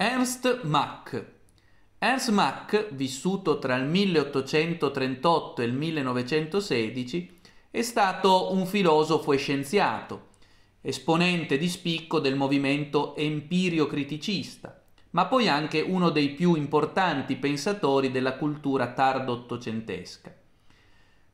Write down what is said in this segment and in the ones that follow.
Ernst Mach. Ernst Mach, vissuto tra il 1838 e il 1916, è stato un filosofo e scienziato, esponente di spicco del movimento empirio-criticista, ma poi anche uno dei più importanti pensatori della cultura tardo-ottocentesca.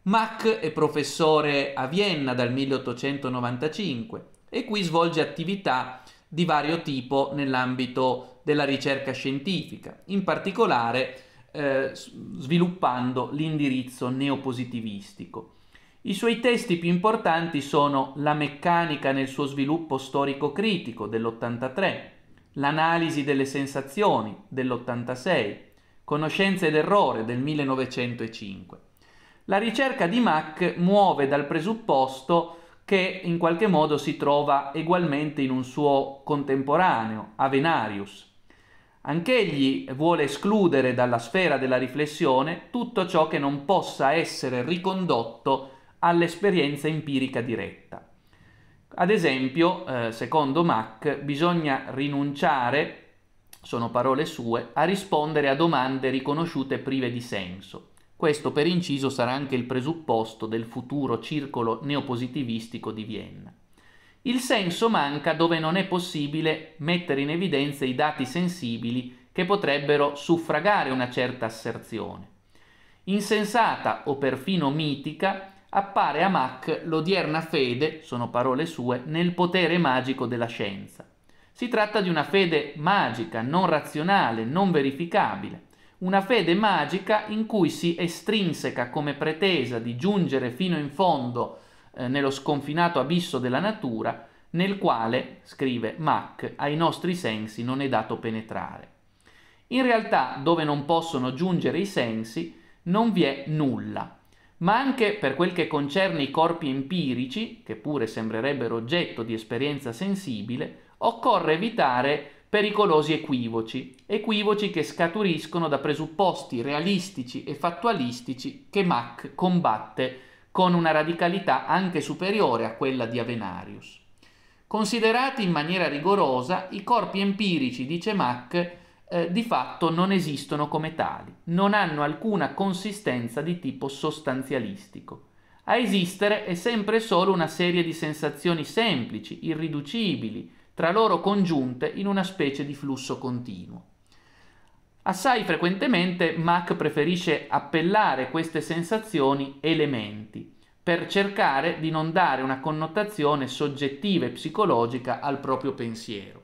Mach è professore a Vienna dal 1895 e qui svolge attività di vario tipo nell'ambito della ricerca scientifica, in particolare eh, sviluppando l'indirizzo neopositivistico. I suoi testi più importanti sono La meccanica nel suo sviluppo storico-critico dell'83, L'analisi delle sensazioni dell'86, Conoscenza ed del 1905. La ricerca di Mach muove dal presupposto che in qualche modo si trova egualmente in un suo contemporaneo, Avenarius. Anch'egli vuole escludere dalla sfera della riflessione tutto ciò che non possa essere ricondotto all'esperienza empirica diretta. Ad esempio, eh, secondo Mack, bisogna rinunciare, sono parole sue, a rispondere a domande riconosciute prive di senso. Questo per inciso sarà anche il presupposto del futuro circolo neopositivistico di Vienna. Il senso manca dove non è possibile mettere in evidenza i dati sensibili che potrebbero suffragare una certa asserzione. Insensata o perfino mitica, appare a Mach l'odierna fede, sono parole sue, nel potere magico della scienza. Si tratta di una fede magica, non razionale, non verificabile una fede magica in cui si estrinseca come pretesa di giungere fino in fondo eh, nello sconfinato abisso della natura, nel quale, scrive Mac, ai nostri sensi non è dato penetrare. In realtà, dove non possono giungere i sensi, non vi è nulla. Ma anche per quel che concerne i corpi empirici, che pure sembrerebbero oggetto di esperienza sensibile, occorre evitare pericolosi equivoci, equivoci che scaturiscono da presupposti realistici e fattualistici che Mach combatte con una radicalità anche superiore a quella di Avenarius. Considerati in maniera rigorosa, i corpi empirici, dice Mach, eh, di fatto non esistono come tali, non hanno alcuna consistenza di tipo sostanzialistico. A esistere è sempre solo una serie di sensazioni semplici, irriducibili, tra loro congiunte in una specie di flusso continuo. Assai frequentemente Mach preferisce appellare queste sensazioni elementi, per cercare di non dare una connotazione soggettiva e psicologica al proprio pensiero.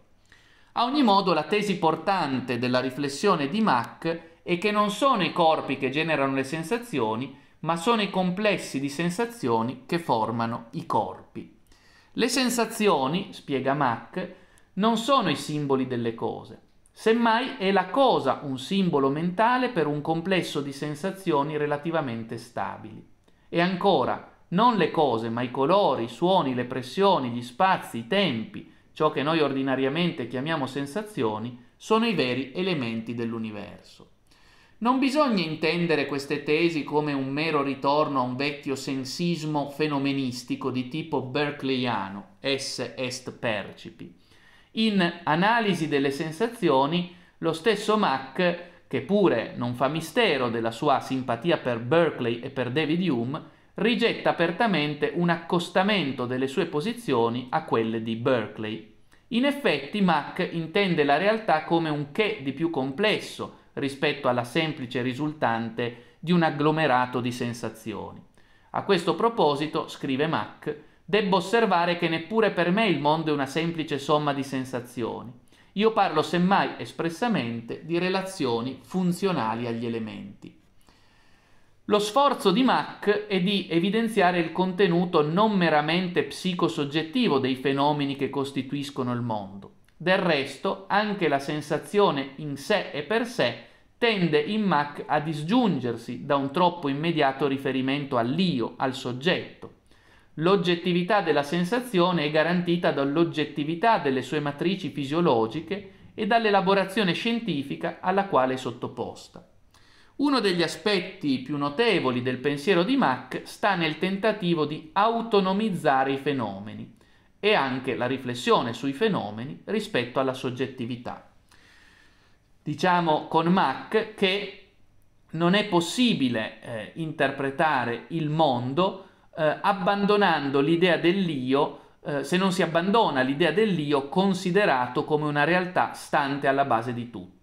A ogni modo la tesi portante della riflessione di Mach è che non sono i corpi che generano le sensazioni, ma sono i complessi di sensazioni che formano i corpi. Le sensazioni, spiega Mack, non sono i simboli delle cose. Semmai è la cosa un simbolo mentale per un complesso di sensazioni relativamente stabili. E ancora, non le cose, ma i colori, i suoni, le pressioni, gli spazi, i tempi, ciò che noi ordinariamente chiamiamo sensazioni, sono i veri elementi dell'universo. Non bisogna intendere queste tesi come un mero ritorno a un vecchio sensismo fenomenistico di tipo berkeleyiano, S est percipi. In Analisi delle sensazioni, lo stesso Mack, che pure non fa mistero della sua simpatia per Berkeley e per David Hume, rigetta apertamente un accostamento delle sue posizioni a quelle di Berkeley. In effetti, Mack intende la realtà come un che di più complesso, rispetto alla semplice risultante di un agglomerato di sensazioni. A questo proposito, scrive Mack, debbo osservare che neppure per me il mondo è una semplice somma di sensazioni. Io parlo semmai espressamente di relazioni funzionali agli elementi. Lo sforzo di Mack è di evidenziare il contenuto non meramente psicosoggettivo dei fenomeni che costituiscono il mondo. Del resto, anche la sensazione in sé e per sé tende in Mach a disgiungersi da un troppo immediato riferimento all'io, al soggetto. L'oggettività della sensazione è garantita dall'oggettività delle sue matrici fisiologiche e dall'elaborazione scientifica alla quale è sottoposta. Uno degli aspetti più notevoli del pensiero di Mach sta nel tentativo di autonomizzare i fenomeni e anche la riflessione sui fenomeni rispetto alla soggettività diciamo con Mach che non è possibile eh, interpretare il mondo eh, abbandonando l'idea dell'io eh, se non si abbandona l'idea dell'io considerato come una realtà stante alla base di tutto.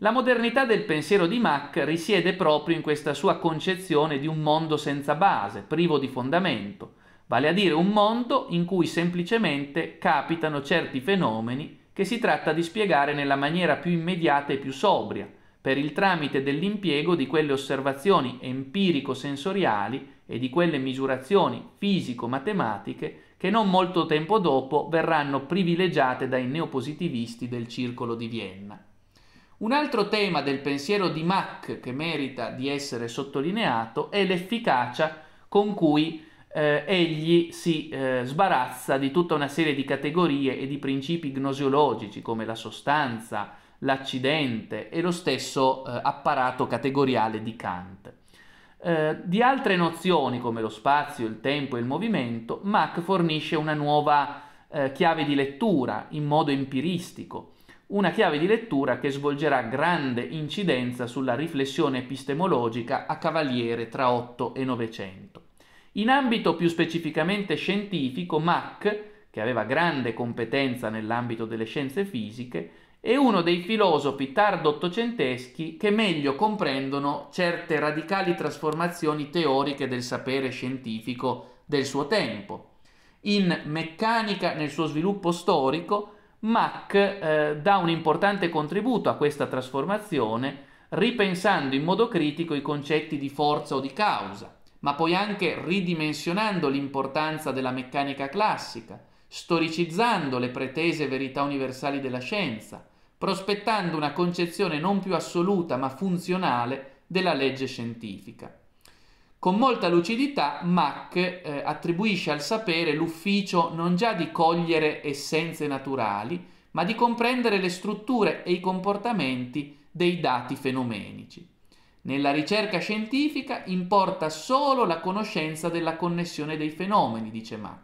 La modernità del pensiero di Mach risiede proprio in questa sua concezione di un mondo senza base, privo di fondamento, vale a dire un mondo in cui semplicemente capitano certi fenomeni che si tratta di spiegare nella maniera più immediata e più sobria, per il tramite dell'impiego di quelle osservazioni empirico-sensoriali e di quelle misurazioni fisico-matematiche che non molto tempo dopo verranno privilegiate dai neopositivisti del Circolo di Vienna. Un altro tema del pensiero di Mach che merita di essere sottolineato è l'efficacia con cui eh, egli si eh, sbarazza di tutta una serie di categorie e di principi gnosiologici come la sostanza, l'accidente e lo stesso eh, apparato categoriale di Kant. Eh, di altre nozioni come lo spazio, il tempo e il movimento, Mach fornisce una nuova eh, chiave di lettura in modo empiristico, una chiave di lettura che svolgerà grande incidenza sulla riflessione epistemologica a cavaliere tra 8 e 900. In ambito più specificamente scientifico, Mach, che aveva grande competenza nell'ambito delle scienze fisiche, è uno dei filosofi tardo-ottocenteschi che meglio comprendono certe radicali trasformazioni teoriche del sapere scientifico del suo tempo. In Meccanica nel suo sviluppo storico, Mach eh, dà un importante contributo a questa trasformazione ripensando in modo critico i concetti di forza o di causa ma poi anche ridimensionando l'importanza della meccanica classica, storicizzando le pretese verità universali della scienza, prospettando una concezione non più assoluta ma funzionale della legge scientifica. Con molta lucidità Mach eh, attribuisce al sapere l'ufficio non già di cogliere essenze naturali, ma di comprendere le strutture e i comportamenti dei dati fenomenici. Nella ricerca scientifica importa solo la conoscenza della connessione dei fenomeni, dice Mach.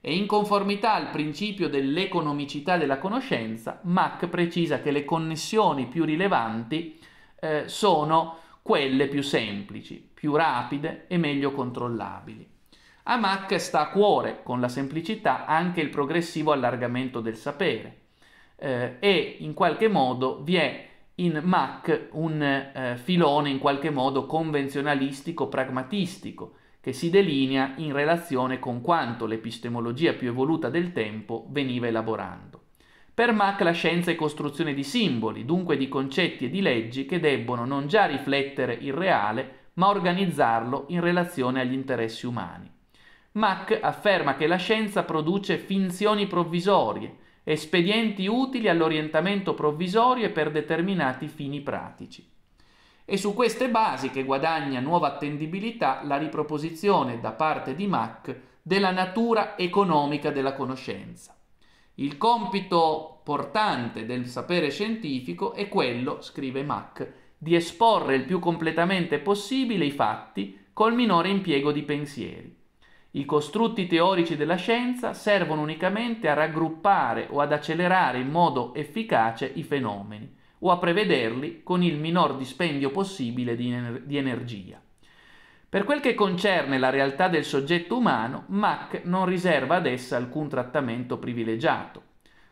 E in conformità al principio dell'economicità della conoscenza, Mach precisa che le connessioni più rilevanti eh, sono quelle più semplici, più rapide e meglio controllabili. A Mach sta a cuore, con la semplicità, anche il progressivo allargamento del sapere eh, e in qualche modo vi è in Mach un eh, filone in qualche modo convenzionalistico, pragmatistico, che si delinea in relazione con quanto l'epistemologia più evoluta del tempo veniva elaborando. Per Mach la scienza è costruzione di simboli, dunque di concetti e di leggi che debbono non già riflettere il reale, ma organizzarlo in relazione agli interessi umani. Mach afferma che la scienza produce finzioni provvisorie, espedienti utili all'orientamento provvisorio e per determinati fini pratici. E su queste basi che guadagna nuova attendibilità la riproposizione da parte di Mach della natura economica della conoscenza. Il compito portante del sapere scientifico è quello, scrive Mach, di esporre il più completamente possibile i fatti col minore impiego di pensieri. I costrutti teorici della scienza servono unicamente a raggruppare o ad accelerare in modo efficace i fenomeni o a prevederli con il minor dispendio possibile di, ener- di energia. Per quel che concerne la realtà del soggetto umano, Mach non riserva ad essa alcun trattamento privilegiato.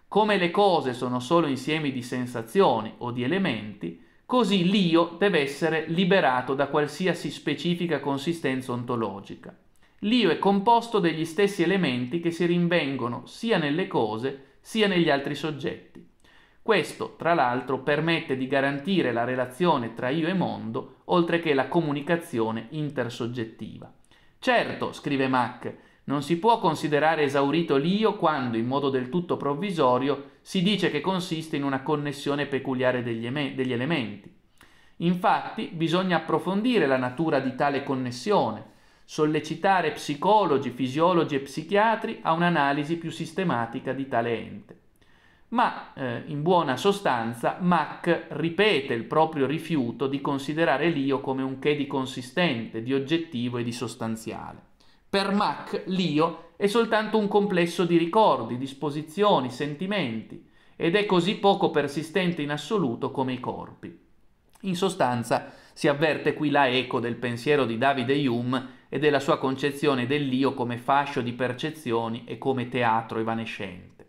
Come le cose sono solo insiemi di sensazioni o di elementi, così l'io deve essere liberato da qualsiasi specifica consistenza ontologica L'io è composto degli stessi elementi che si rinvengono sia nelle cose sia negli altri soggetti. Questo, tra l'altro, permette di garantire la relazione tra io e mondo, oltre che la comunicazione intersoggettiva. Certo, scrive Mack, non si può considerare esaurito l'io quando, in modo del tutto provvisorio, si dice che consiste in una connessione peculiare degli, em- degli elementi. Infatti, bisogna approfondire la natura di tale connessione, sollecitare psicologi, fisiologi e psichiatri a un'analisi più sistematica di tale ente. Ma eh, in buona sostanza Mack ripete il proprio rifiuto di considerare l'io come un che di consistente, di oggettivo e di sostanziale. Per Mack l'io è soltanto un complesso di ricordi, disposizioni, sentimenti ed è così poco persistente in assoluto come i corpi. In sostanza si avverte qui la eco del pensiero di Davide Hume e della sua concezione dell'io come fascio di percezioni e come teatro evanescente.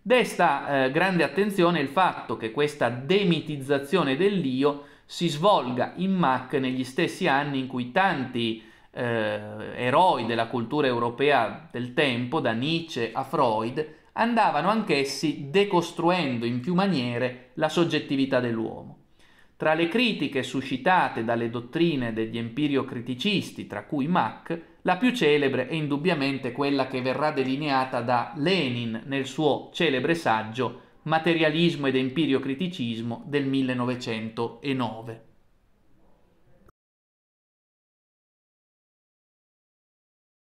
Desta eh, grande attenzione il fatto che questa demitizzazione dell'io si svolga in Mac negli stessi anni in cui tanti eh, eroi della cultura europea del tempo, da Nietzsche a Freud, andavano anch'essi decostruendo in più maniere la soggettività dell'uomo. Tra le critiche suscitate dalle dottrine degli empirio-criticisti, tra cui Mach, la più celebre è indubbiamente quella che verrà delineata da Lenin nel suo celebre saggio Materialismo ed empirio-criticismo del 1909.